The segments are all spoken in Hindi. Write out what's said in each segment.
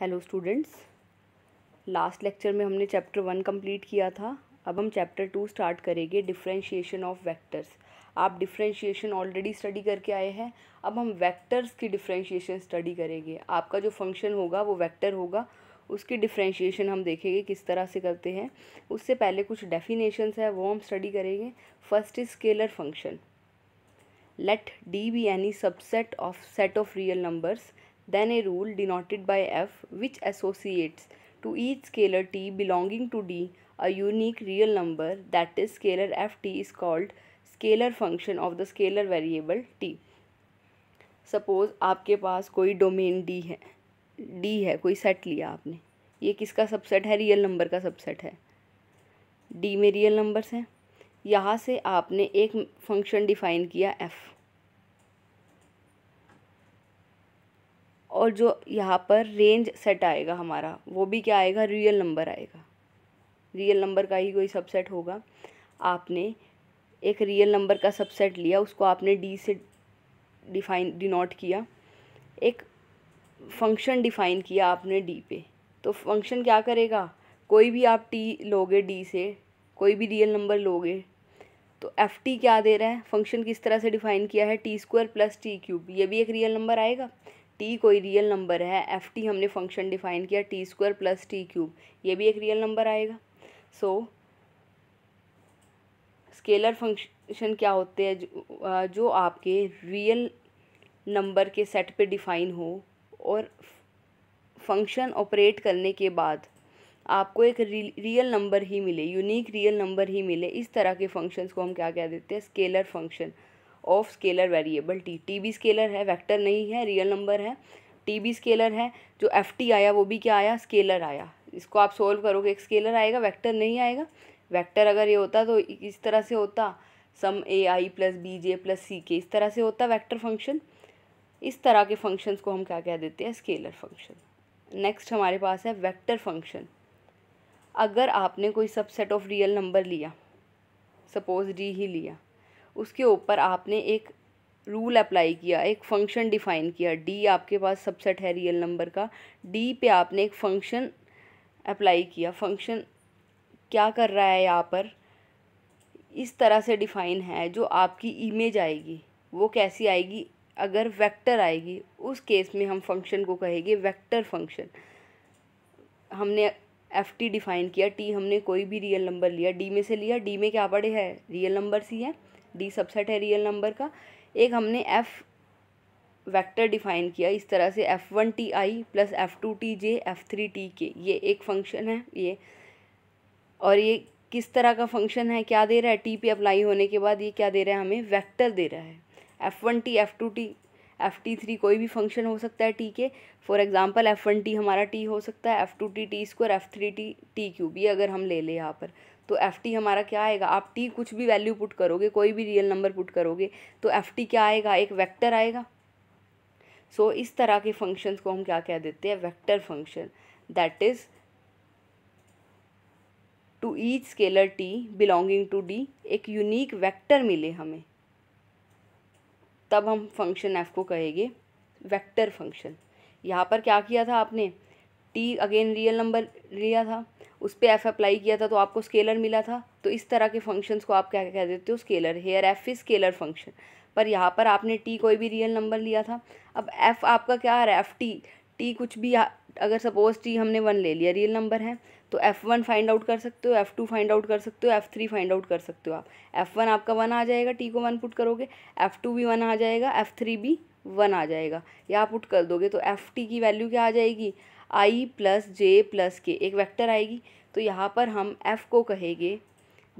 हेलो स्टूडेंट्स लास्ट लेक्चर में हमने चैप्टर वन कंप्लीट किया था अब हम चैप्टर टू स्टार्ट करेंगे डिफरेंशिएशन ऑफ वेक्टर्स आप डिफरेंशिएशन ऑलरेडी स्टडी करके आए हैं अब हम वेक्टर्स की डिफरेंशिएशन स्टडी करेंगे आपका जो फंक्शन होगा वो वेक्टर होगा उसकी डिफरेंशिएशन हम देखेंगे किस तरह से करते हैं उससे पहले कुछ डेफिनेशंस है वो हम स्टडी करेंगे first is scalar function let D be any subset of set of real numbers then a rule denoted by f which associates to each scalar t belonging to d a unique real number that is scalar ft is called scalar function of the scalar variable t suppose aapke paas koi domain d hai d hai koi set liya aapne ye kiska subset hai real number ka subset hai d mein real numbers हैं yahan se aapne ek function define kiya f और जो यहाँ पर रेंज सेट आएगा हमारा वो भी क्या आएगा रियल नंबर आएगा रियल नंबर का ही कोई सबसेट होगा आपने एक रियल नंबर का सबसेट लिया उसको आपने डी से डिफाइन डिनोट किया एक फंक्शन डिफाइन किया आपने डी पे तो फंक्शन क्या करेगा कोई भी आप टी लोगे डी से कोई भी रियल नंबर लोगे तो एफ टी क्या दे रहा है फंक्शन किस तरह से डिफाइन किया है T square plus T cube ये भी एक रियल नंबर आएगा टी कोई रियल नंबर है एफ टी हमने फंक्शन डिफाइन किया T square plus T cube ये भी एक रियल नंबर आएगा सो स्केलर फंक्शन क्या होते हैं जो, जो आपके रियल नंबर के सेट पे डिफाइन हो और फंक्शन ऑपरेट करने के बाद आपको एक रियल नंबर ही मिले यूनिक रियल नंबर ही मिले इस तरह के फंक्शंस को हम क्या कह देते हैं scalar function of scalar variable T T भी स्केलर है वेक्टर नहीं है रियल नंबर है टी भी स्केलर है जो एफ टी आया वो भी क्या आया स्केलर आया इसको आप सोल्व करोगे एक स्केलर आएगा वेक्टर नहीं आएगा वेक्टर अगर ये होता तो इस तरह से होता some A I plus B J plus C K इस तरह से होता वेक्टर फंक्शन इस तरह के फंक्शंस को हम क्या कह देते हैं स्केलर फंक्शन नेक्स्ट हमारे पास है वेक्टर फंक्शन अगर आपने कोई सबसेट ऑफ रियल नंबर लिया सपोज डी ही लिया उसके ऊपर आपने एक रूल अप्लाई किया एक फंक्शन डिफ़ाइन किया डी आपके पास सबसेट है रियल नंबर का डी पे आपने एक फंक्शन अप्लाई किया फंक्शन क्या कर रहा है यहाँ पर इस तरह से डिफ़ाइन है जो आपकी इमेज आएगी वो कैसी आएगी अगर वेक्टर आएगी उस केस में हम फंक्शन को कहेंगे वेक्टर फंक्शन हमने एफ टी डिफ़ाइन किया टी हमने कोई भी रियल नंबर लिया डी में से लिया डी में क्या पड़े है रियल नंबर सी है डी सबसेट है रियल नंबर का एक हमने एफ़ वेक्टर डिफाइन किया इस तरह से एफ़ वन टी आई plus F two T J F three T के ये एक फंक्शन है ये और ये किस तरह का फंक्शन है क्या दे रहा है टी पे अप्लाई होने के बाद ये क्या दे रहा है हमें वेक्टर दे रहा है F one T F two T F T three कोई भी फंक्शन हो सकता है टी के for example F one T हमारा टी हो सकता है F two T T square F three T T cube ये अगर हम ले लें यहाँ पर तो एफ टी हमारा क्या आएगा आप टी कुछ भी वैल्यू पुट करोगे कोई भी रियल नंबर पुट करोगे तो एफ टी क्या आएगा एक वैक्टर आएगा सो so, इस तरह के फंक्शंस को हम क्या कह देते हैं vector function that is to each scalar T belonging to D एक यूनिक वेक्टर मिले हमें तब हम फंक्शन एफ को कहेंगे वेक्टर फंक्शन यहाँ पर क्या किया था आपने टी अगेन रियल नंबर लिया था उस पर एफ अप्लाई किया था तो आपको स्केलर मिला था तो इस तरह के फंक्शंस को आप क्या कह देते हो scalar here F is scalar function पर यहाँ पर आपने टी कोई भी रियल नंबर लिया था अब एफ आपका क्या आ रहा है एफ टी टी कुछ भी अगर सपोज टी हमने वन ले लिया रियल नंबर है तो एफ़ वन फाइंड आउट कर सकते हो एफ़ टू फाइंड आउट कर सकते हो एफ़ थ्री फाइंड आउट कर सकते हो आप एफ़ वन आपका वन आ जाएगा टी को वन पुट करोगे एफ़ टू भी वन आ जाएगा एफ़ थ्री भी वन आ जाएगा या पुट कर दोगे तो एफ़ टी की वैल्यू क्या आ जाएगी आई प्लस जे प्लस के एक वेक्टर आएगी तो यहाँ पर हम एफ़ को कहेंगे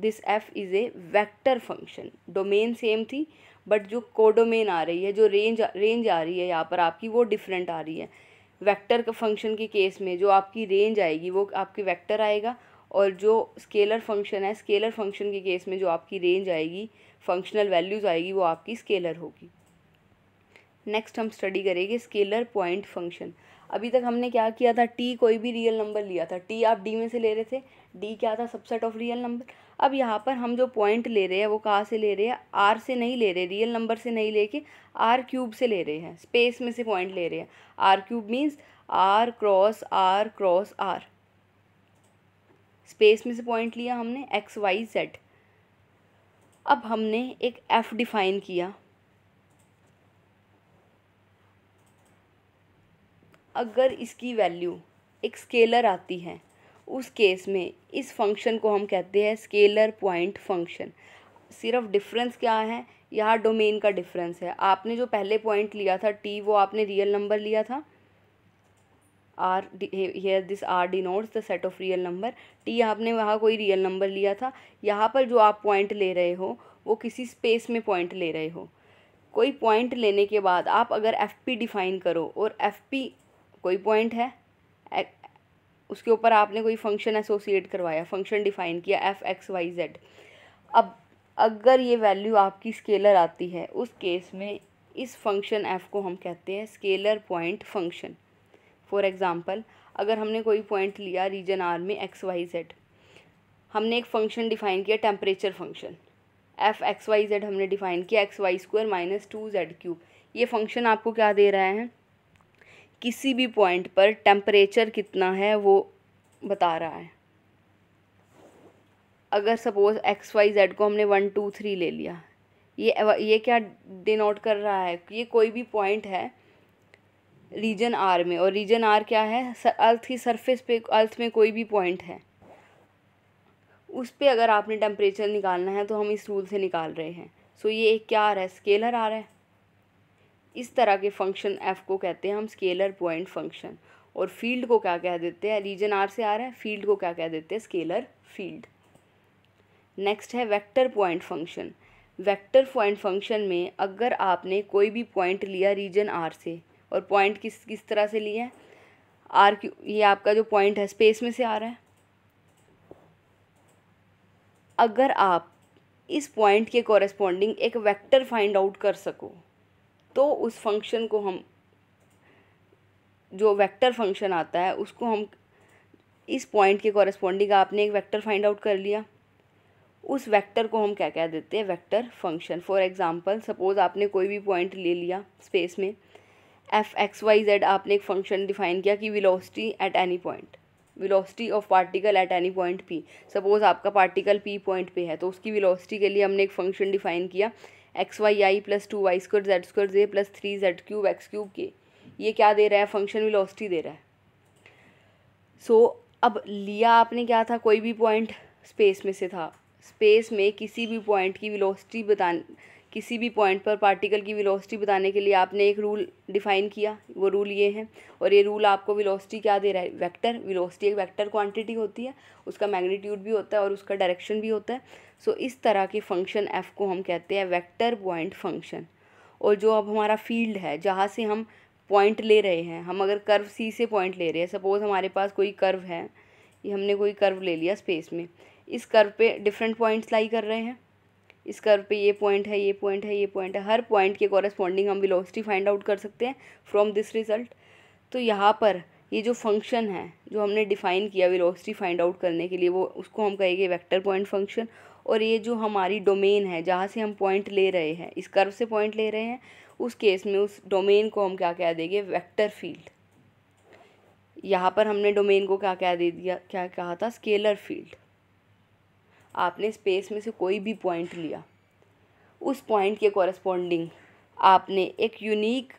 this F is a vector function domain same थी बट जो कोडोमेन आ रही है जो रेंज रेंज आ रही है यहाँ पर आपकी वो डिफरेंट आ रही है वेक्टर फंक्शन के केस में जो आपकी रेंज आएगी वो आपकी वेक्टर आएगा और जो स्केलर फंक्शन है स्केलर फंक्शन के केस में जो आपकी रेंज आएगी फंक्शनल वैल्यूज़ आएगी वो आपकी स्केलर होगी नेक्स्ट हम स्टडी करेंगे स्केलर पॉइंट फंक्शन अभी तक हमने क्या किया था टी कोई भी रियल नंबर लिया था टी आप डी में से ले रहे थे डी क्या था सबसेट ऑफ रियल नंबर अब यहाँ पर हम जो पॉइंट ले रहे हैं वो कहाँ से ले रहे हैं आर से नहीं ले रहे रियल नंबर से नहीं लेके आर क्यूब से ले रहे हैं स्पेस में से पॉइंट ले रहे हैं R cube means R cross R cross R space में से पॉइंट लिया हमने एक्स वाई जेड अब हमने एक एफ़ डिफ़ाइन किया अगर इसकी वैल्यू एक स्केलर आती है उस केस में इस फंक्शन को हम कहते हैं स्केलर पॉइंट फंक्शन सिर्फ डिफरेंस क्या है यहाँ डोमेन का डिफरेंस है आपने जो पहले पॉइंट लिया था टी वो आपने रियल नंबर लिया था R here this R denotes the set of real number T आपने वहाँ कोई रियल नंबर लिया था यहाँ पर जो आप पॉइंट ले रहे हो वो किसी स्पेस में पॉइंट ले रहे हो कोई पॉइंट लेने के बाद आप अगर एफ पी डिफ़ाइन करो और एफ पी कोई पॉइंट है उसके ऊपर आपने कोई फंक्शन एसोसिएट करवाया फंक्शन डिफाइन किया एफ एक्स वाई जेड अब अगर ये वैल्यू आपकी स्केलर आती है उस केस में इस फंक्शन एफ को हम कहते हैं scalar point function for example अगर हमने कोई पॉइंट लिया रीजन आर में एक्स वाई जेड हमने एक फंक्शन डिफाइन किया temperature function F X Y Z हमने डिफाइन किया X Y square minus two Z cube ये फंक्शन आपको क्या दे रहा है किसी भी पॉइंट पर टेम्परेचर कितना है वो बता रहा है अगर सपोज़ एक्स वाई जेड को हमने वन टू थ्री ले लिया ये ये क्या डिनोट कर रहा है ये कोई भी पॉइंट है रीजन आर में और रीजन आर क्या है अर्थ की सरफेस पे अर्थ में कोई भी पॉइंट है उस पर अगर आपने टेम्परेचर निकालना है तो हम इस रूल से निकाल रहे हैं सो so, ये एक क्या आ रहा है स्केलर आ रहा है इस तरह के फंक्शन एफ को कहते हैं हम स्केलर पॉइंट फंक्शन और फील्ड को क्या कह देते हैं रीजन आर से आ रहा है फील्ड को क्या कह देते हैं स्केलर फील्ड नेक्स्ट है vector point function vector point function में अगर आपने कोई भी पॉइंट लिया रीजन आर से और पॉइंट किस किस तरह से लिया है आर क्यू ये आपका जो पॉइंट है स्पेस में से आ रहा है अगर आप इस पॉइंट के कॉरेस्पॉन्डिंग एक वेक्टर फाइंड आउट कर सको तो उस फंक्शन को हम जो वेक्टर फंक्शन आता है उसको हम इस पॉइंट के कॉरेस्पॉन्डिंग आपने एक वेक्टर फाइंड आउट कर लिया उस वेक्टर को हम क्या कह देते हैं vector function for example suppose आपने कोई भी पॉइंट ले लिया स्पेस में एफ एक्स वाई जेड आपने एक फंक्शन डिफाइन किया कि velocity at any point velocity of particle at any point P suppose आपका पार्टिकल पी पॉइंट पे है तो उसकी विलोसिटी के लिए हमने एक फंक्शन डिफाइन किया X Y I plus two Y square Z square J plus three Z cube X cube K ये क्या दे रहा है फंक्शन वेलोसिटी दे रहा है सो so, अब लिया आपने क्या था कोई भी पॉइंट स्पेस में से था स्पेस में किसी भी पॉइंट की वेलोसिटी बता किसी भी पॉइंट पर पार्टिकल की विलोसिटी बताने के लिए आपने एक रूल डिफ़ाइन किया वो रूल ये है और ये रूल आपको विलोसिटी क्या दे रहा है वेक्टर विलोसिटी एक वेक्टर क्वांटिटी होती है उसका मैग्नीट्यूड भी होता है और उसका डायरेक्शन भी होता है सो इस तरह के फंक्शन एफ़ को हम कहते हैं वैक्टर पॉइंट फंक्शन और जो अब हमारा फील्ड है जहाँ से हम पॉइंट ले रहे हैं हम अगर कर्व सी से पॉइंट ले रहे हैं सपोज़ हमारे पास कोई कर्व है ये हमने कोई कर्व ले लिया स्पेस में इस कर्व पे डिफरेंट पॉइंट्स लाई कर रहे हैं इस कर्व पे ये पॉइंट है ये पॉइंट है ये पॉइंट है हर पॉइंट के कॉरेस्पॉन्डिंग हम विलोसिटी फाइंड आउट कर सकते हैं फ्रॉम दिस रिजल्ट तो यहाँ पर ये जो फंक्शन है जो हमने डिफ़ाइन किया विलोसिटी फाइंड आउट करने के लिए वो उसको हम कहेंगे वेक्टर पॉइंट फंक्शन और ये जो हमारी डोमेन है जहाँ से हम पॉइंट ले रहे हैं इस कर्व से पॉइंट ले रहे हैं उस केस में उस डोमेन को हम क्या कह देंगे वेक्टर फील्ड यहाँ पर हमने डोमेन को क्या क्या दे दिया क्या कहा था स्केलर फील्ड आपने स्पेस में से कोई भी पॉइंट लिया उस पॉइंट के कॉरस्पॉन्डिंग आपने एक यूनिक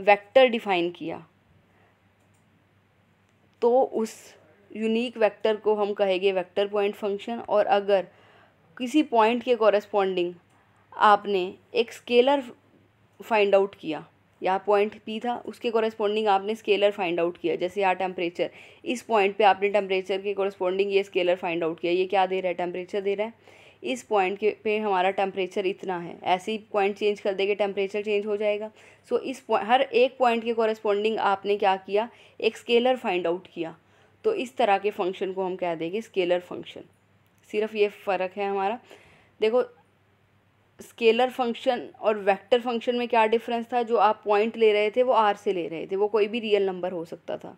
वेक्टर डिफाइन किया तो उस यूनिक वेक्टर को हम कहेंगे वेक्टर पॉइंट फंक्शन और अगर किसी पॉइंट के कॉरस्पॉन्डिंग आपने एक स्केलर फाइंड आउट किया या पॉइंट पी था उसके कॉरेस्पॉन्डिंग आपने स्केलर फाइंड आउट किया जैसे यहाँ टेम्परेचर इस पॉइंट पे आपने टेम्परेचर के कॉरेस्पॉन्डिंग ये स्केलर फाइंड आउट किया ये क्या दे रहा है टेम्परेचर दे रहा है इस पॉइंट के पे हमारा टेम्परेचर इतना है ऐसे ही पॉइंट चेंज कर देंगे टेम्परेचर चेंज हो जाएगा सो so, इस हर एक पॉइंट के कॉरेस्पॉन्डिंग आपने क्या किया एक स्केलर फाइंड आउट किया तो इस तरह के फंक्शन को हम कह देंगे स्केलर फंक्शन सिर्फ ये फ़र्क है हमारा देखो स्केलर फंक्शन और वेक्टर फंक्शन में क्या डिफरेंस था जो आप पॉइंट ले रहे थे वो आर से ले रहे थे वो कोई भी रियल नंबर हो सकता था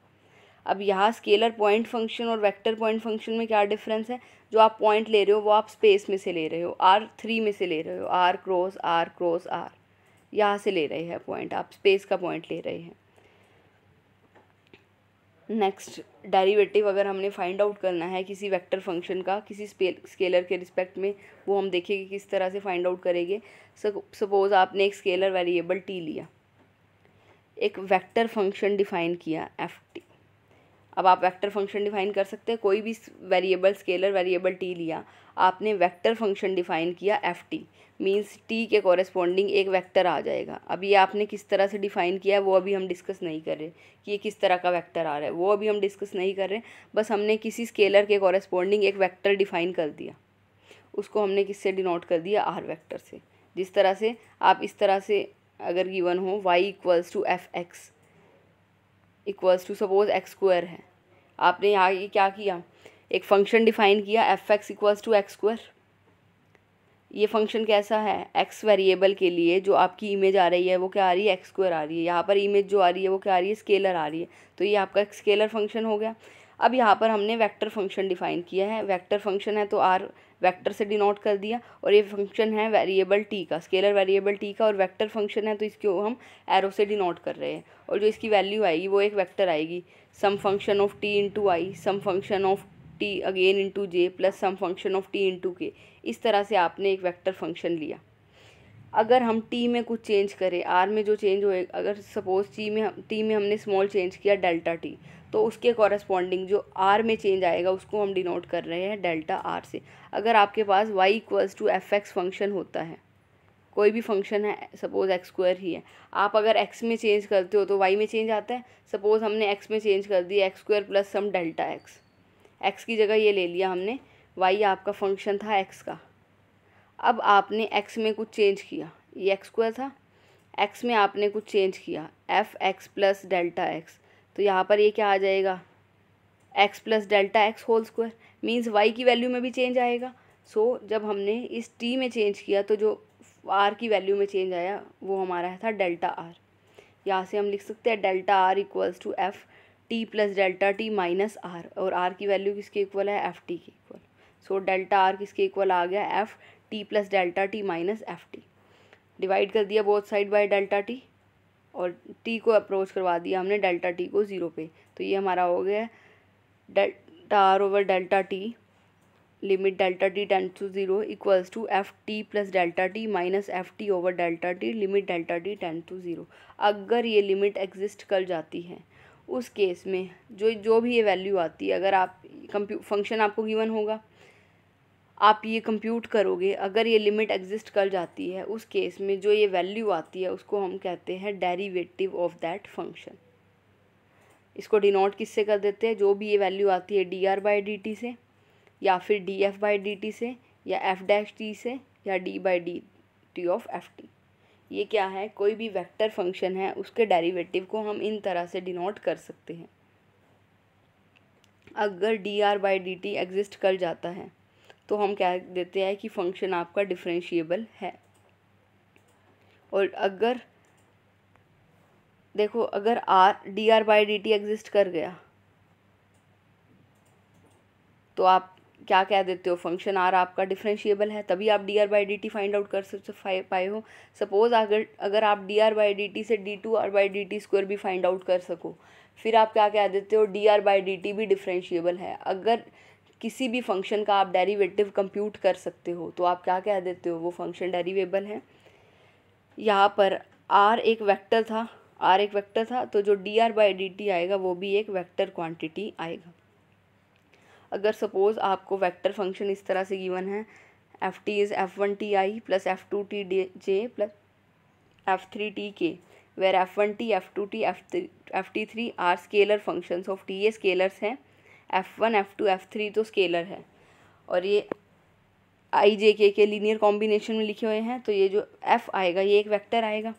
अब यहाँ स्केलर पॉइंट फंक्शन और वेक्टर पॉइंट फंक्शन में क्या डिफरेंस है जो आप पॉइंट ले रहे हो वो आप स्पेस में से ले रहे हो आर थ्री में से ले रहे हो R cross R cross R यहाँ से ले रहे हैं पॉइंट आप स्पेस का पॉइंट ले रहे हैं नेक्स्ट डेरिवेटिव अगर हमने फाइंड आउट करना है किसी वेक्टर फंक्शन का किसी स्केलर के रिस्पेक्ट में वो हम देखेंगे किस तरह से फाइंड आउट करेंगे सपोज आपने एक स्केलर वेरिएबल टी लिया एक वेक्टर फंक्शन डिफाइन किया एफ टी अब आप वेक्टर फंक्शन डिफाइन कर सकते हैं कोई भी वेरिएबल स्केलर वेरिएबल टी लिया आपने वेक्टर फंक्शन डिफाइन किया एफ टी मीन्स टी के कॉरेस्पॉन्डिंग एक वेक्टर आ जाएगा अब ये आपने किस तरह से डिफाइन किया है वो अभी हम डिस्कस नहीं कर रहे कि ये किस तरह का वेक्टर आ रहा है वो अभी हम डिस्कस नहीं कर रहे बस हमने किसी स्केलर के कॉरेस्पॉन्डिंग एक वैक्टर डिफाइन कर दिया उसको हमने किससे डिनोट कर दिया आर वैक्टर से जिस तरह से आप इस तरह से अगर गिवन हो Y equals to F X equals to suppose X square है आपने यहाँ ये क्या किया एक फंक्शन डिफाइन किया F X equals to X square ये फंक्शन कैसा है एक्स वेरिएबल के लिए जो आपकी इमेज आ रही है वो क्या आ रही है एक्स स्क्वायर आ रही है यहाँ पर इमेज जो आ रही है वो क्या आ रही है स्केलर आ रही है तो ये आपका स्केलर फंक्शन हो गया अब यहाँ पर हमने वेक्टर फंक्शन डिफाइन किया है वेक्टर फंक्शन है तो आर वेक्टर से डिनोट कर दिया और ये फंक्शन है वेरिएबल टी का स्केलर वेरिएबल टी का और वेक्टर फंक्शन है तो इसको हम एरो से डिनोट कर रहे हैं और जो इसकी वैल्यू आएगी वो एक वेक्टर आएगी some function of T into I some function of T again into J plus some function of T into K इस तरह से आपने एक वेक्टर फंक्शन लिया अगर हम टी में कुछ चेंज करें आर में जो चेंज हो अगर सपोज टी में टी में हमने स्मॉल चेंज किया डेल्टा टी तो उसके कॉरस्पॉन्डिंग जो आर में चेंज आएगा उसको हम डिनोट कर रहे हैं डेल्टा आर से अगर आपके पास Y equals to F X function होता है कोई भी फंक्शन है सपोज एक्स स्क्वायर ही है आप अगर एक्स में चेंज करते हो तो वाई में चेंज आता है सपोज़ हमने एक्स में चेंज कर दिया X square plus some delta X X की जगह ये ले लिया हमने वाई आपका फंक्शन था एक्स का अब आपने एक्स में कुछ चेंज किया ये एक्स स्क्वायर था एक्स में आपने कुछ चेंज किया F X plus delta X तो यहाँ पर ये क्या आ जाएगा X plus delta X whole square means Y की वैल्यू में भी चेंज आएगा सो so, जब हमने इस टी में चेंज किया तो जो आर की वैल्यू में चेंज आया वो हमारा था डेल्टा आर यहाँ से हम लिख सकते हैं delta R equals to F T plus delta T minus R और आर की वैल्यू किसके इक्वल है एफ़ टी के इक्वल सो डेल्टा आर किसके इक्वल आ गया F T plus delta T minus F T divide कर दिया both side by delta T और टी को अप्रोच करवा दिया हमने डेल्टा टी को ज़ीरो पे तो ये हमारा हो गया delta R over delta T limit delta T tend to zero equals to F T plus delta T minus F T over delta T limit delta T tend to zero अगर ये लिमिट एग्जिस्ट कर जाती है उस केस में जो जो भी ये वैल्यू आती है अगर आप कंप्यू फंक्शन आपको गिवन होगा आप ये कंप्यूट करोगे अगर ये लिमिट एग्जिस्ट कर जाती है उस केस में जो ये वैल्यू आती है उसको हम कहते हैं डेरिवेटिव ऑफ दैट फंक्शन इसको डिनोट किससे कर देते हैं जो भी ये वैल्यू आती है D are by D T से या फिर D F by D T से या एफ डैश टी से या D by D T of F T ये क्या है कोई भी वेक्टर फंक्शन है उसके डेरिवेटिव को हम इन तरह से डिनोट कर सकते हैं अगर D are by D T exist कर जाता है तो हम क्या देते हैं कि फंक्शन आपका डिफ्रेंशिएबल है और अगर देखो अगर R D are by D T exist कर गया तो आप क्या कह देते हो फंक्शन आर आपका डिफ्रेंशिएबल है तभी आप D are by D T find out कर सकते पाए हो सपोज़ अगर अगर आप D are by D T से D two are by D T square भी फाइंड आउट कर सको फिर आप क्या कह देते हो D are by D T भी डिफ्रेंशिएबल है अगर किसी भी फंक्शन का आप डेरिवेटिव कंप्यूट कर सकते हो तो आप क्या कह देते हो वो फंक्शन डेरिवेबल है यहाँ पर आर एक वेक्टर था आर एक वेक्टर था तो जो D are by D T आएगा वो भी एक वेक्टर क्वांटिटी आएगा अगर सपोज़ आपको वेक्टर फंक्शन इस तरह से गिवन है F T is F one T I plus F two T D J plus F three T K where F one T F two T F F T three are scalar functions of T a scalars हैं F one F two F three तो स्केलर है और ये आई जे के के लीनियर कॉम्बिनेशन में लिखे हुए हैं तो ये जो एफ़ आएगा ये एक वेक्टर आएगा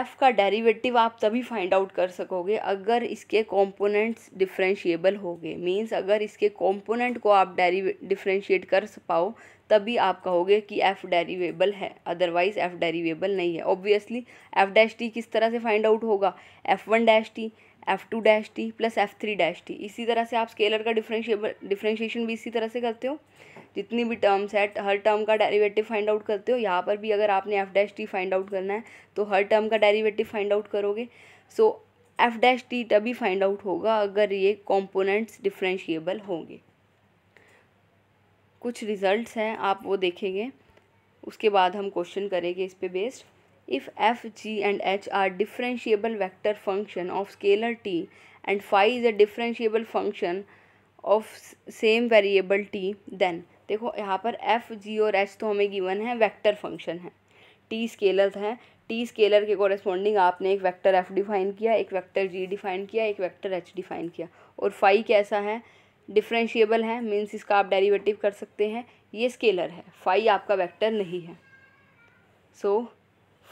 एफ़ का डेरिवेटिव आप तभी फाइंड आउट कर सकोगे अगर इसके कंपोनेंट्स डिफ्रेंशिएबल गए मीन्स अगर इसके कंपोनेंट को आप डेरी डिफ्रेंशिएट कर पाओ तभी आप कहोगे कि एफ़ डेरिवेबल है अदरवाइज़ एफ़ डेरिवेबल नहीं है ऑब्वियसली एफ़ डैश टी किस तरह से फाइंड आउट होगा F one dash T F two dash T plus F three dash T इसी तरह से आप स्केलर का डिफरेंशिएबल डिफरेंशिएशन भी इसी तरह से करते हो जितनी भी टर्म्स है हर टर्म का डेरिवेटिव फाइंड आउट करते हो यहाँ पर भी अगर आपने f dash t find out करना है तो हर टर्म का डेरिवेटिव फाइंड आउट करोगे सो एफ़ डैश टी तभी फाइंड आउट होगा अगर ये कॉम्पोनेंट्स डिफ्रेंशिएबल होंगे कुछ रिजल्ट्स हैं आप वो देखेंगे उसके बाद हम क्वेश्चन करेंगे इस पर based if f g and h are differentiable vector function of scalar t and phi is a differentiable function of same variable t then देखो यहाँ पर f g और h तो हमें गिवन है वेक्टर फंक्शन है t स्केलर है टी स्केलर के कॉरेस्पॉन्डिंग आपने एक वेक्टर एफ डिफाइन किया एक वेक्टर जी डिफाइन किया एक वेक्टर एच डिफाइन किया और फाई कैसा है डिफ्रेंशिएबल है मीन्स इसका आप डेरिवेटिव कर सकते हैं ये स्केलर है फाई आपका वेक्टर नहीं है सो so,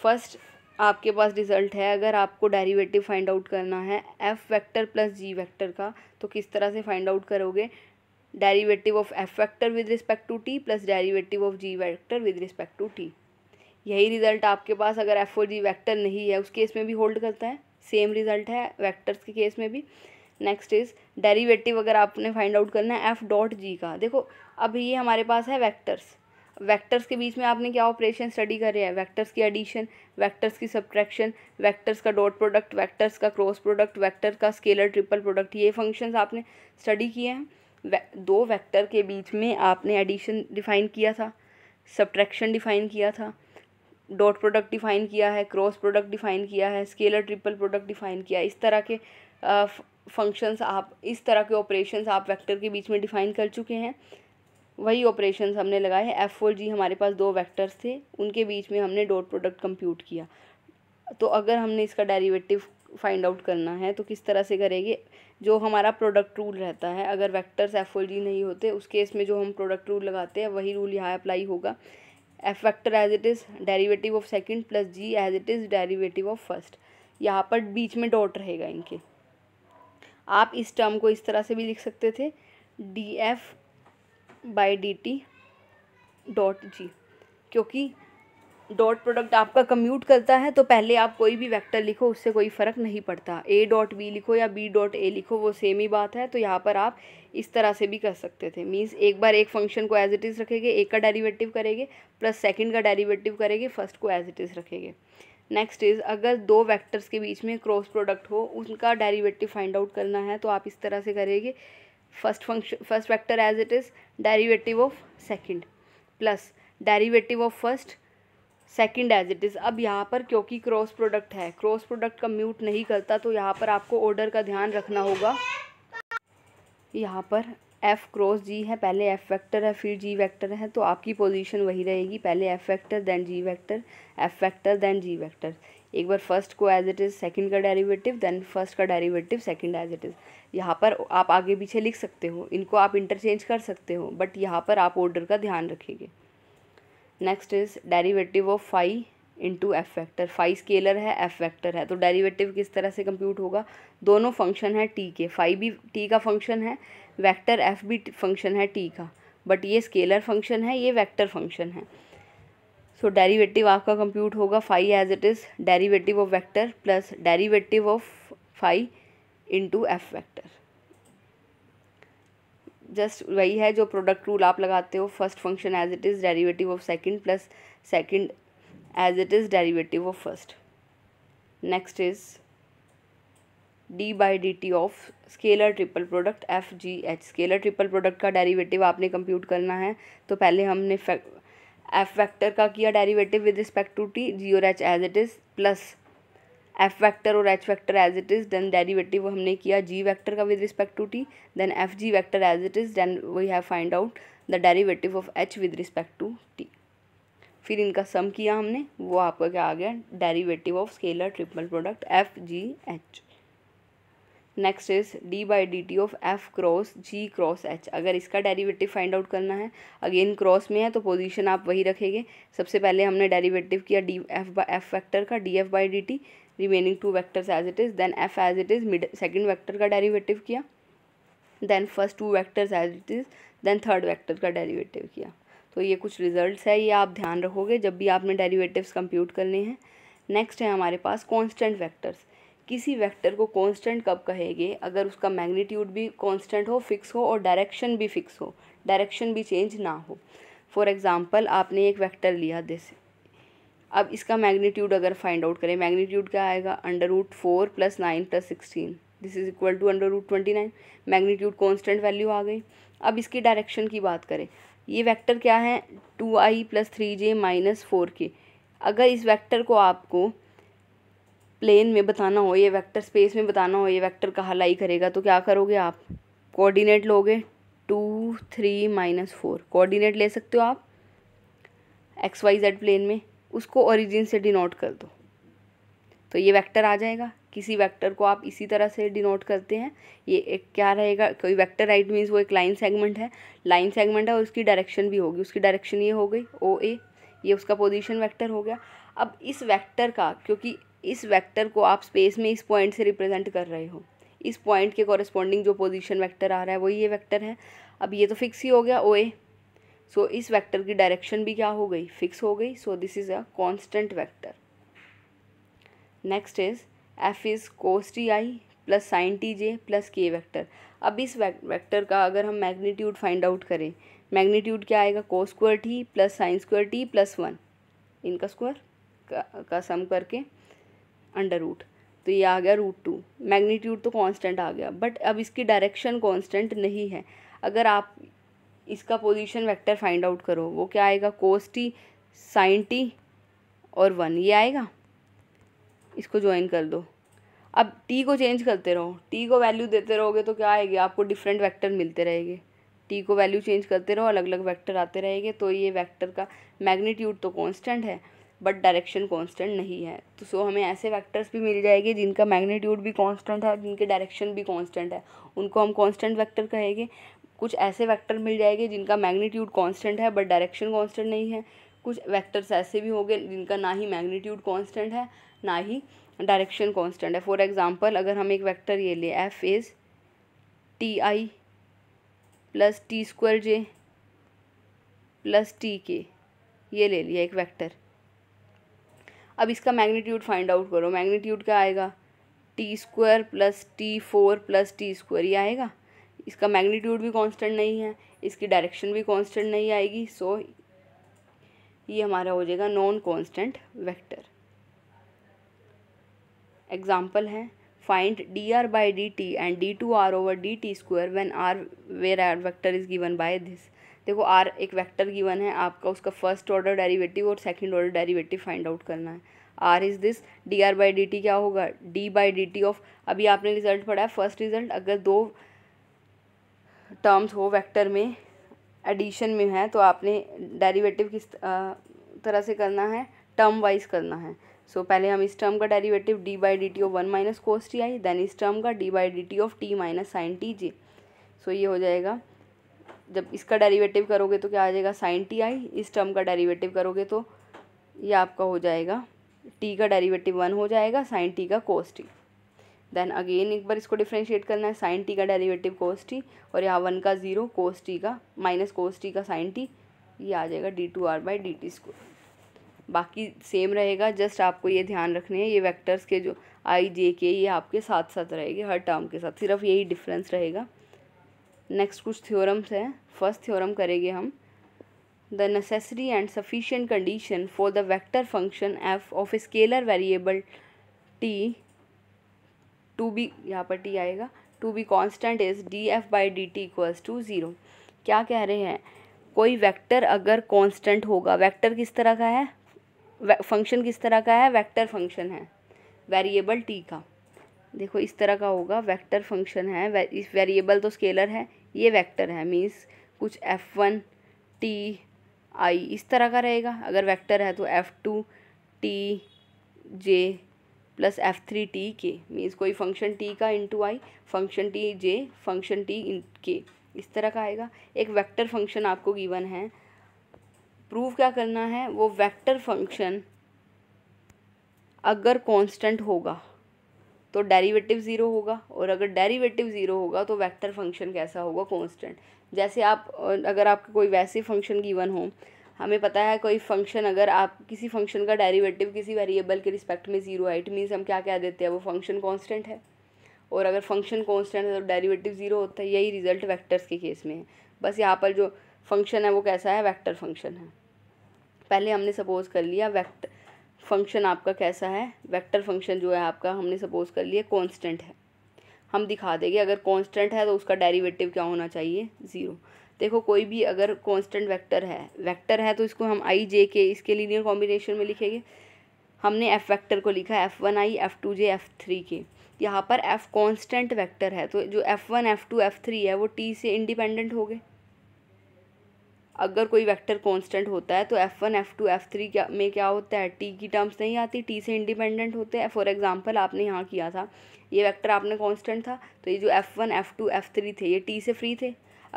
फर्स्ट आपके पास रिज़ल्ट है अगर आपको डेरिवेटिव फाइंड आउट करना है f vector plus g vector का तो किस तरह से फाइंड आउट करोगे derivative of f vector with respect to t plus derivative of g vector with respect to t यही रिज़ल्ट आपके पास अगर एफ और जी वैक्टर नहीं है उस केस में भी होल्ड करता है सेम रिज़ल्ट है वैक्टर्स के केस में भी नेक्स्ट इज़ डेरिवेटिव अगर आपने फाइंड आउट करना है एफ डॉट जी का देखो अब ये हमारे पास है वैक्टर्स वेक्टर्स के बीच में आपने क्या ऑपरेशन स्टडी करे हैं वेक्टर्स की एडिशन वेक्टर्स की सब्ट्रैक्शन वेक्टर्स का डॉट प्रोडक्ट वेक्टर्स का क्रॉस प्रोडक्ट वेक्टर का स्केलर ट्रिपल प्रोडक्ट ये फंक्शंस आपने स्टडी किए हैं दो वेक्टर के बीच में आपने एडिशन डिफाइन किया था सब्ट्रैक्शन डिफाइन किया था डॉट प्रोडक्ट डिफाइन किया है क्रॉस प्रोडक्ट डिफाइन किया है स्केलर ट्रिपल प्रोडक्ट डिफाइन किया है इस तरह के फंक्शंस आप इस तरह के ऑपरेशंस आप वेक्टर के बीच में डिफाइन कर चुके हैं वही ऑपरेशन हमने लगाए हैं एफ फोर जी हमारे पास दो वेक्टर्स थे उनके बीच में हमने डॉट प्रोडक्ट कंप्यूट किया तो अगर हमने इसका डेरिवेटिव फाइंड आउट करना है तो किस तरह से करेंगे जो हमारा प्रोडक्ट रूल रहता है अगर वेक्टर्स एफ फोर जी नहीं होते उस केस में जो हम प्रोडक्ट रूल लगाते हैं वही रूल यहाँ अप्लाई होगा f vector as it is derivative of second plus g as it is derivative of first यहाँ पर बीच में डॉट रहेगा इनके आप इस टर्म को इस तरह से भी लिख सकते थे d F by D t dot g क्योंकि डॉट प्रोडक्ट आपका कम्यूट करता है तो पहले आप कोई भी वेक्टर लिखो उससे कोई फ़र्क नहीं पड़ता ए डॉट बी लिखो या बी डॉट ए लिखो वो सेम ही बात है तो यहाँ पर आप इस तरह से भी कर सकते थे मीन्स एक बार एक फंक्शन को एज इट इज़ रखेंगे एक का डेरिवेटिव करेंगे प्लस सेकंड का डेरिवेटिव करेंगे फर्स्ट को एज इट इज़ रखेंगे नेक्स्ट इज़ अगर दो वैक्टर्स के बीच में क्रॉस प्रोडक्ट हो उनका डेरीवेटिव फाइंड आउट करना है तो आप इस तरह से करेंगे first function first vector as it is derivative of second plus derivative of first second as it is अब यहाँ पर क्योंकि क्रॉस प्रोडक्ट है क्रॉस प्रोडक्ट का म्यूट नहीं करता तो यहाँ पर आपको ऑर्डर का ध्यान रखना होगा यहाँ पर एफ़ क्रॉस जी है पहले एफ़ वेक्टर है फिर जी वेक्टर है तो आपकी पोजीशन वही रहेगी पहले f vector then g vector f vector then g vector एक बार फर्स्ट को एज इट इज़ सेकंड का डेरिवेटिव देन फर्स्ट का derivative second as it is यहाँ पर आप आगे पीछे लिख सकते हो इनको आप इंटरचेंज कर सकते हो बट यहाँ पर आप ऑर्डर का ध्यान रखेंगे next is derivative of five into f vector five scalar है एफ वैक्टर है तो डेरिवेटिव किस तरह से कंप्यूट होगा दोनों फंक्शन है टी के फाइव भी टी का फंक्शन है वैक्टर एफ भी फंक्शन है टी का बट ये स्केलर फंक्शन है ये वैक्टर फंक्शन है सो डेरिवेटिव आपका कंप्यूट होगा five as it is derivative of vector plus derivative of five into f vector just वही है जो प्रोडक्ट रूल आप लगाते हो first function as it is derivative of second plus second as it is derivative of first next is d by D T of scalar triple product f g h scalar triple product का डेरिवेटिव आपने कंप्यूट करना है तो पहले हमने एफ वेक्टर का किया derivative with respect to t g और h as it is plus f vector और h vector as it is then derivative हमने किया जी वेक्टर का with respect to t then f g vector as it is then we have find out the derivative of H with respect to t फिर इनका सम किया हमने वो आपका क्या आ गया derivative of scalar triple product f g h next is d by D T of f cross g cross h अगर इसका डेरिवेटिव फाइंड आउट करना है अगेन क्रॉस में है तो पोजीशन आप वही रखेंगे सबसे पहले हमने डेरिवेटिव किया d F by f vector का d F by D t remaining two vectors as it is then f as it is mid second vector का डेरीवेटिव किया then first two vectors as it is then third vector का डेरीवेटिव किया तो ये कुछ रिजल्ट है ये आप ध्यान रखोगे जब भी आपने डेरीवेटिव कंप्यूट करने हैं नेक्स्ट है हमारे पास कॉन्स्टेंट वैक्टर्स किसी वेक्टर को कांस्टेंट कब कहेंगे अगर उसका मैग्नीट्यूड भी कांस्टेंट हो फिक्स हो और डायरेक्शन भी फिक्स हो डायरेक्शन भी चेंज ना हो फॉर एग्ज़ाम्पल आपने एक वेक्टर लिया दिस अब इसका मैग्नीट्यूड अगर फाइंड आउट करें मैग्नीट्यूड क्या आएगा under root four plus nine plus sixteen this is equal to under root twenty nine magnitude constant value आ गई अब इसकी डायरेक्शन की बात करें ये वैक्टर क्या है two i plus three j minus four k अगर इस वैक्टर को आपको प्लेन में बताना हो ये वेक्टर स्पेस में बताना हो ये वेक्टर कहाँ लाई करेगा तो क्या करोगे आप कोऑर्डिनेट लोगे two three minus four coordinate ले सकते हो आप एक्स वाई जेड प्लेन में उसको ओरिजिन से डिनोट कर दो तो ये वेक्टर आ जाएगा किसी वेक्टर को आप इसी तरह से डिनोट करते हैं ये एक क्या रहेगा कोई वेक्टर राइट मीन्स वो एक लाइन सेगमेंट है लाइन सेगमेंट है और उसकी डायरेक्शन भी होगी उसकी डायरेक्शन ये हो गई ओ ए ये उसका पोजीशन वेक्टर हो गया अब इस वेक्टर का क्योंकि इस वेक्टर को आप स्पेस में इस पॉइंट से रिप्रेजेंट कर रहे हो इस पॉइंट के कॉरेस्पॉन्डिंग जो पोजिशन वैक्टर आ रहा है वही ये वैक्टर है अब ये तो फिक्स ही हो गया ओ ए सो इस वैक्टर की डायरेक्शन भी क्या हो गई फिक्स हो गई so this is a constant vector next is f is cos t I plus sine t j plus k vector अब इस वैक्टर का अगर हम मैग्नीट्यूड फाइंड आउट करें मैग्नीट्यूड क्या आएगा cos square t plus sine square t plus one इनका स्क्वायर का, का सम करके अंडर रूट तो ये आ गया रूट टू मैग्नीट्यूड तो कांस्टेंट आ गया बट अब इसकी डायरेक्शन कांस्टेंट नहीं है अगर आप इसका पोजीशन वेक्टर फाइंड आउट करो वो क्या आएगा कोस टी साइन टी और वन ये आएगा इसको ज्वाइन कर दो अब टी को चेंज करते रहो टी को वैल्यू देते रहोगे तो क्या आएगी आपको डिफरेंट वैक्टर मिलते रहेंगे टी को वैल्यू चेंज करते रहो अलग अलग वैक्टर आते रहेंगे तो ये वैक्टर का मैग्नीट्यूड तो कॉन्स्टेंट है बट डायरेक्शन कांस्टेंट नहीं है तो सो हमें ऐसे वेक्टर्स भी मिल जाएंगे जिनका मैग्नीट्यूड भी कांस्टेंट है जिनके डायरेक्शन भी कांस्टेंट है उनको हम कांस्टेंट वेक्टर कहेंगे कुछ ऐसे वेक्टर मिल जाएंगे जिनका मैग्नीट्यूड कांस्टेंट है बट डायरेक्शन कांस्टेंट नहीं है कुछ वेक्टर्स ऐसे भी होंगे जिनका ना ही मैग्नीट्यूड कांस्टेंट है ना ही डायरेक्शन कांस्टेंट है फॉर एग्जांपल अगर हम एक वेक्टर ये लें f is t I plus t square J plus t के ये ले लिया एक वेक्टर अब इसका मैग्नीट्यूड फाइंड आउट करो मैग्नीट्यूड क्या आएगा t square plus t four plus t square ये आएगा इसका मैग्नीट्यूड भी कांस्टेंट नहीं है इसकी डायरेक्शन भी कांस्टेंट नहीं आएगी सो ये हमारा हो जाएगा नॉन कांस्टेंट वेक्टर एग्जाम्पल है find d are by D t and d two r over d T square when r where r vector is given by this देखो आर एक वेक्टर गिवन है आपका उसका फर्स्ट ऑर्डर डेरिवेटिव और second order derivative find out करना है r is this d are by D t क्या होगा d by D T of अभी आपने रिजल्ट पढ़ा है फर्स्ट रिजल्ट अगर दो टर्म्स हो वेक्टर में एडिशन में है तो आपने डेरिवेटिव किस तरह से करना है टर्म वाइज करना है सो so, पहले हम इस टर्म का derivative d by D T of one minus cos t i then इस टर्म का d by D T of t minus sine t j so ये हो जाएगा जब इसका डेरिवेटिव करोगे तो क्या आ जाएगा साइन टी आई इस टर्म का डेरिवेटिव करोगे तो ये आपका हो जाएगा टी का डेरिवेटिव वन हो जाएगा साइन टी का कोस टी देन अगेन एक बार इसको डिफ्रेंशिएट करना है साइन टी का डेरिवेटिव कोस टी और यहाँ वन का ज़ीरो कोस टी का माइनस कोस टी का साइन टी ये आ जाएगा d two are by D T square बाकी सेम रहेगा जस्ट आपको ये ध्यान रखने हैं ये वेक्टर्स के जो आई जे के ये आपके साथ साथ रहेगी हर टर्म के साथ सिर्फ यही डिफरेंस रहेगा नेक्स्ट कुछ थ्योरम्स हैं फर्स्ट थ्योरम करेंगे हम the necessary and sufficient condition for the vector function f of scalar variable t to be यहाँ पर टी आएगा to be constant is d F by D t equals to zero क्या कह रहे हैं कोई वेक्टर अगर कॉन्स्टेंट होगा वेक्टर किस तरह का है फंक्शन किस तरह का है वेक्टर फंक्शन है वेरिएबल टी का देखो इस तरह का होगा वेक्टर फंक्शन है वेरिएबल तो स्केलर है ये वेक्टर है मीन्स कुछ एफ़ वन टी आई इस तरह का रहेगा अगर वेक्टर है तो f two T j plus F three T k means कोई फंक्शन टी का into i function t j function t इन के इस तरह का आएगा एक वेक्टर फंक्शन आपको गिवन है प्रूव क्या करना है वो वेक्टर फंक्शन अगर कांस्टेंट होगा तो डेरिवेटिव ज़ीरो होगा और अगर डेरिवेटिव ज़ीरो होगा तो वेक्टर फंक्शन कैसा होगा कांस्टेंट जैसे आप अगर आपके कोई वैसे फंक्शन गिवन हो हमें पता है कोई फंक्शन अगर आप किसी फंक्शन का डेरिवेटिव किसी वेरिएबल के रिस्पेक्ट में ज़ीरो है इट मीन्स हम क्या कह देते हैं वो फंक्शन कॉन्स्टेंट है और अगर फंक्शन कॉन्स्टेंट है तो डेरिवेटिव ज़ीरो होता है यही रिजल्ट वैक्टर्स के केस में है बस यहाँ पर जो फंक्शन है वो कैसा है वैक्टर फंक्शन है पहले हमने सपोज़ कर लिया वैक्टर फंक्शन आपका कैसा है वेक्टर फंक्शन जो है आपका हमने सपोज कर लिया कांस्टेंट है हम दिखा देंगे अगर कांस्टेंट है तो उसका डेरिवेटिव क्या होना चाहिए ज़ीरो देखो कोई भी अगर कांस्टेंट वेक्टर है वेक्टर है तो इसको हम आई जे के इसके लीनियर कॉम्बिनेशन में लिखेंगे हमने एफ़ वैक्टर को लिखा f one i f two j F three k यहाँ पर एफ़ कॉन्स्टेंट वैक्टर है तो जो f one F two F three है वो टी से इंडिपेंडेंट हो गए अगर कोई वेक्टर कांस्टेंट होता है तो f one F two F three क्या में क्या होता है टी की टर्म्स नहीं आती टी से इंडिपेंडेंट होते हैं फॉर एग्जांपल आपने यहाँ किया था ये वेक्टर आपने कांस्टेंट था तो ये जो f one F two F three थे ये टी से फ्री थे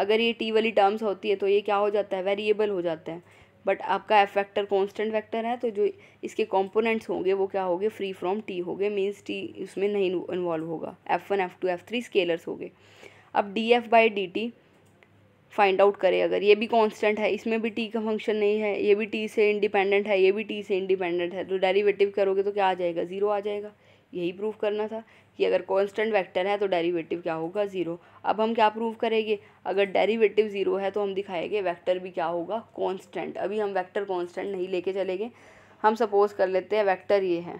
अगर ये टी वाली टर्म्स होती है तो ये क्या हो जाता है वेरिएबल हो जाता है बट आपका एफ वैक्टर कॉन्स्टेंट वैक्टर है तो जो इसके कॉम्पोनेंट्स होंगे वो क्या होंगे फ्री फ्रॉम टी हो गए मीन्स टी उसमें नहीं इन्वॉल्व होगा F one F two F three scalars गए अब d F by D T find out करें अगर ये भी कांस्टेंट है इसमें भी टी का फंक्शन नहीं है ये भी टी से इंडिपेंडेंट है ये भी टी से इंडिपेंडेंट है तो डेरिवेटिव करोगे तो क्या आ जाएगा ज़ीरो आ जाएगा यही प्रूव करना था कि अगर कांस्टेंट वेक्टर है तो डेरिवेटिव क्या होगा ज़ीरो अब हम क्या प्रूव करेंगे अगर डेरिवेटिव ज़ीरो है तो हम दिखाएंगे वैक्टर भी क्या होगा कॉन्स्टेंट अभी हम वैक्टर कॉन्स्टेंट नहीं लेके चलेंगे हम सपोज़ कर लेते हैं वैक्टर ये है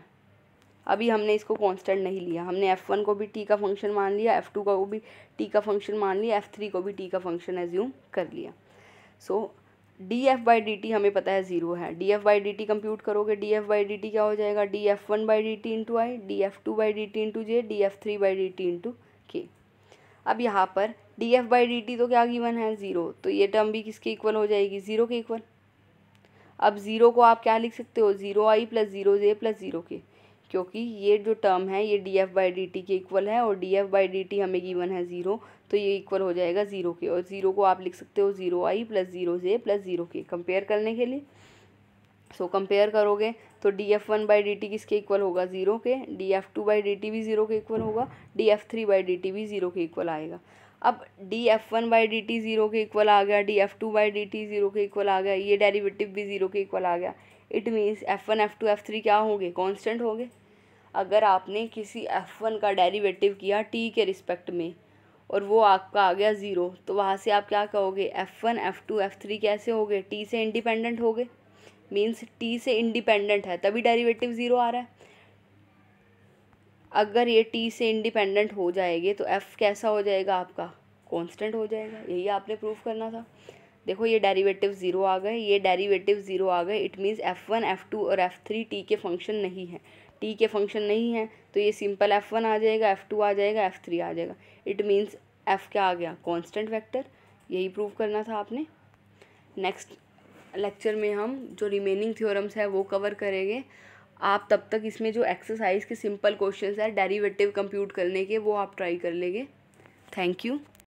अभी हमने इसको कांस्टेंट नहीं लिया हमने एफ़ वन को भी टी का फंक्शन मान लिया एफ़ टू को भी टी का फंक्शन मान लिया एफ़ थ्री को भी टी का फंक्शन एज्यूम कर लिया so d F by D t हमें पता है ज़ीरो है d F by D t compute करोगे d F by D t क्या हो जाएगा d f one by D t into i d f two by D t into j d f three by D t into k अब यहाँ पर d F by D t तो क्या गिवन है ज़ीरो तो ये टर्म भी किसके इक्वल हो जाएगी ज़ीरो के इक्वल अब ज़ीरो को आप क्या लिख सकते हो zero i plus zero j plus zero k क्योंकि ये जो टर्म है ये d F by D t के इक्वल है और d F by D t हमें गिवन है ज़ीरो तो ये इक्वल हो जाएगा ज़ीरो के और ज़ीरो को आप लिख सकते हो zero i plus zero j plus zero के कंपेयर करने के लिए सो so, कंपेयर करोगे तो d f one by D t किसके इक्वल होगा ज़ीरो के d f two by D T भी ज़ीरो के इक्वल होगा d f three by D T भी ज़ीरो के इक्वल आएगा अब d f one by D t zero के इक्वल आ गया d f two by D t zero के इक्वल आ गया ये डेरिवेटिव भी ज़ीरो के इक्वल आ गया it means f one f two f three क्या होंगे कॉन्स्टेंट होंगे अगर आपने किसी एफ़ वन का डेरिवेटिव किया टी के रिस्पेक्ट में और वो आपका आ गया ज़ीरो तो वहाँ से आप क्या कहोगे f one F two F three कैसे हो गए टी से इंडिपेंडेंट हो गए मीन्स टी से इंडिपेंडेंट है तभी डेरिवेटिव ज़ीरो आ रहा है अगर ये टी से इंडिपेंडेंट हो जाएंगे तो एफ़ कैसा हो जाएगा आपका कांस्टेंट हो जाएगा यही आपने प्रूफ करना था देखो ये डेरिवेटिव ज़ीरो आ गए ये डेरिवेटिव ज़ीरो आ गए it means f one F two और एफ़ थ्री टी के फंक्शन नहीं है टी के फंक्शन नहीं है तो ये सिंपल एफ़ वन आ जाएगा एफ़ टू आ जाएगा एफ़ थ्री आ जाएगा इट मीन्स एफ़ क्या आ गया कॉन्स्टेंट वैक्टर यही प्रूव करना था आपने नेक्स्ट लेक्चर में हम जो रिमेनिंग थियोरम्स है वो कवर करेंगे आप तब तक इसमें जो एक्सरसाइज के सिंपल क्वेश्चंस है डेरिवेटिव कंप्यूट करने के वो आप ट्राई कर लेंगे थैंक यू